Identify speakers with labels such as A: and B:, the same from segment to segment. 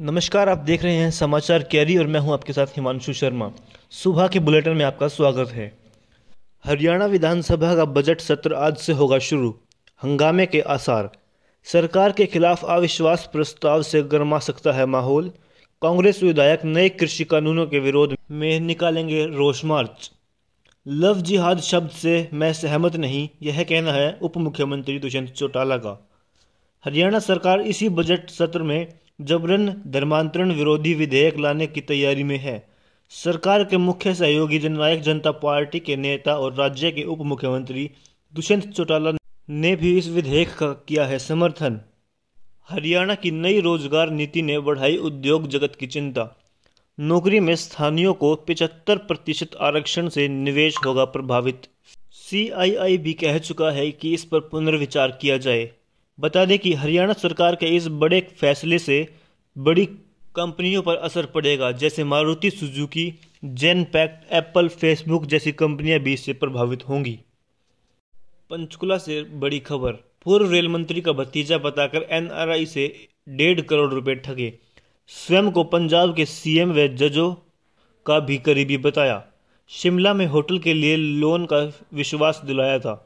A: नमस्कार आप देख रहे हैं समाचार कैरी और मैं हूं आपके साथ हिमांशु शर्मा सुबह के बुलेटिन में आपका स्वागत है हरियाणा विधानसभा का बजट सत्र आज से होगा शुरू हंगामे के आसार सरकार के खिलाफ अविश्वास प्रस्ताव से गर्मा सकता है माहौल कांग्रेस विधायक नए कृषि कानूनों के विरोध में निकालेंगे रोष मार्च लव जिहाद शब्द से मैं सहमत नहीं यह कहना है उप मुख्यमंत्री दुष्यंत चौटाला का हरियाणा सरकार इसी बजट सत्र में जबरन धर्मांतरण विरोधी विधेयक लाने की तैयारी में है सरकार के मुख्य सहयोगी जननायक जनता पार्टी के नेता और राज्य के उप मुख्यमंत्री दुष्यंत चौटाला ने भी इस विधेयक का किया है समर्थन हरियाणा की नई रोजगार नीति ने बढ़ाई उद्योग जगत की चिंता नौकरी में स्थानियों को 75 प्रतिशत आरक्षण से निवेश होगा प्रभावित सी कह चुका है कि इस पर पुनर्विचार किया जाए बता दें कि हरियाणा सरकार के इस बड़े फैसले से बड़ी कंपनियों पर असर पड़ेगा जैसे Maruti Suzuki Genpact Apple Facebook जैसी कंपनियां भी इससे प्रभावित होंगी पंचकुला से बड़ी खबर पूर्व रेल मंत्री का भतीजा बताकर एनआरआई से डेढ़ करोड़ रुपए ठगे स्वयं को पंजाब के सीएम व जजों का भी करीबी बताया शिमला में होटल के लिए लोन का विश्वास दिलाया था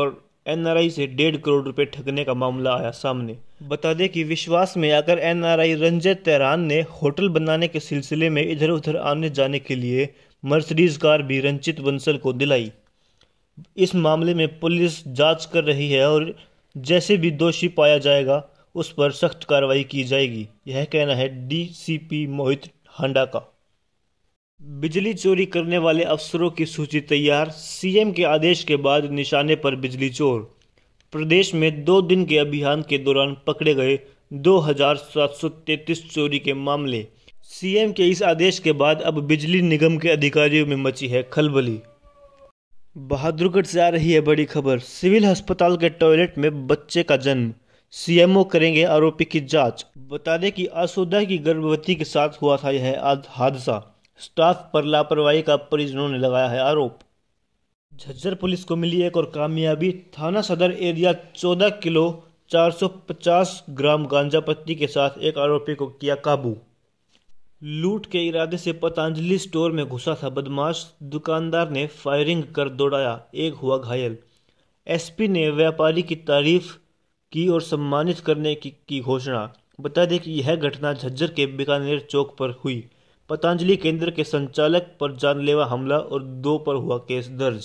A: और एनआरआई से डेढ़ करोड़ रुपए ठगने का मामला आया सामने बता दें कि विश्वास में आकर एनआरआई रंजय तैरान ने होटल बनाने के सिलसिले में इधर उधर आने जाने के लिए मर्सिडीज कार भी रंजित बंसल को दिलाई इस मामले में पुलिस जांच कर रही है और जैसे भी दोषी पाया जाएगा उस पर सख्त कार्रवाई की जाएगी यह कहना है डीसीपी मोहित हांडा का बिजली चोरी करने वाले अफसरों की सूची तैयार सीएम के आदेश के बाद निशाने पर बिजली चोर प्रदेश में दो दिन के अभियान के दौरान पकड़े गए 2,733 चोरी के मामले सीएम के इस आदेश के बाद अब बिजली निगम के अधिकारियों में मची है खलबली बहादुरगढ़ से आ रही है बड़ी खबर सिविल अस्पताल के टॉयलेट में बच्चे का जन्म सीएमओ करेंगे आरोपी की जांच बता दें कि आसोदा की गर्भवती के साथ हुआ था यह हादसा स्टाफ पर लापरवाही का परिजनों ने लगाया है आरोप झज्जर पुलिस को मिली एक और कामयाबी थाना सदर एरिया 14 किलो 450 ग्राम गांजा पत्ती के साथ एक आरोपी को किया काबू लूट के इरादे से पतंजलि स्टोर में घुसा था बदमाश दुकानदार ने फायरिंग कर दौड़ाया एक हुआ घायल एसपी ने व्यापारी की तारीफ की और सम्मानित करने की घोषणा बता दें कि यह घटना झज्जर के बीकानेर चौक पर हुई पतंजलि केंद्र के संचालक पर जानलेवा हमला और दो पर हुआ केस दर्ज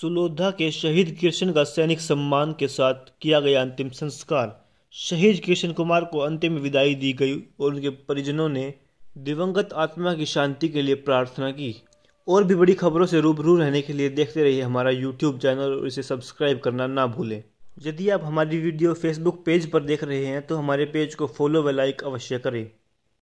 A: सुलोधा के शहीद कृष्ण का सैनिक सम्मान के साथ किया गया अंतिम संस्कार शहीद कृष्ण कुमार को अंतिम विदाई दी गई और उनके परिजनों ने दिवंगत आत्मा की शांति के लिए प्रार्थना की और भी बड़ी खबरों से रूबरू रहने के लिए देखते रहिए हमारा यूट्यूब चैनल और इसे सब्सक्राइब करना ना भूलें यदि आप हमारी वीडियो फेसबुक पेज पर देख रहे हैं तो हमारे पेज को फॉलो व लाइक अवश्य करें